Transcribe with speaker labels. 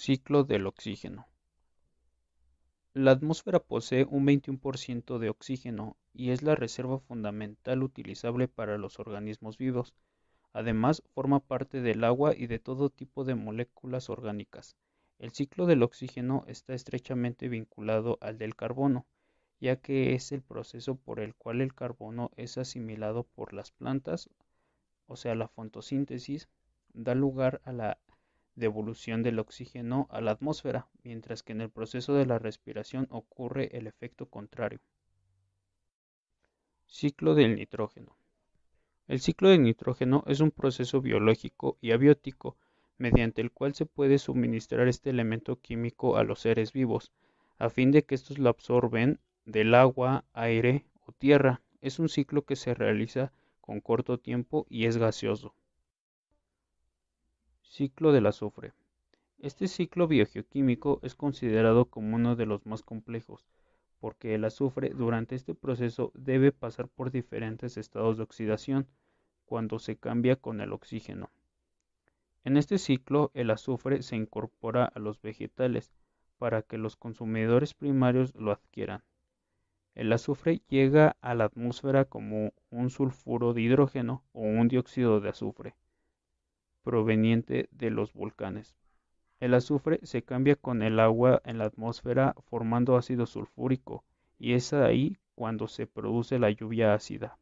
Speaker 1: Ciclo del oxígeno. La atmósfera posee un 21% de oxígeno y es la reserva fundamental utilizable para los organismos vivos. Además, forma parte del agua y de todo tipo de moléculas orgánicas. El ciclo del oxígeno está estrechamente vinculado al del carbono, ya que es el proceso por el cual el carbono es asimilado por las plantas, o sea, la fotosíntesis, da lugar a la devolución del oxígeno a la atmósfera, mientras que en el proceso de la respiración ocurre el efecto contrario. Ciclo del nitrógeno. El ciclo del nitrógeno es un proceso biológico y abiótico mediante el cual se puede suministrar este elemento químico a los seres vivos, a fin de que estos lo absorben del agua, aire o tierra. Es un ciclo que se realiza con corto tiempo y es gaseoso. Ciclo del azufre. Este ciclo biogeoquímico es considerado como uno de los más complejos, porque el azufre durante este proceso debe pasar por diferentes estados de oxidación cuando se cambia con el oxígeno. En este ciclo el azufre se incorpora a los vegetales para que los consumidores primarios lo adquieran. El azufre llega a la atmósfera como un sulfuro de hidrógeno o un dióxido de azufre proveniente de los volcanes. El azufre se cambia con el agua en la atmósfera formando ácido sulfúrico y es ahí cuando se produce la lluvia ácida.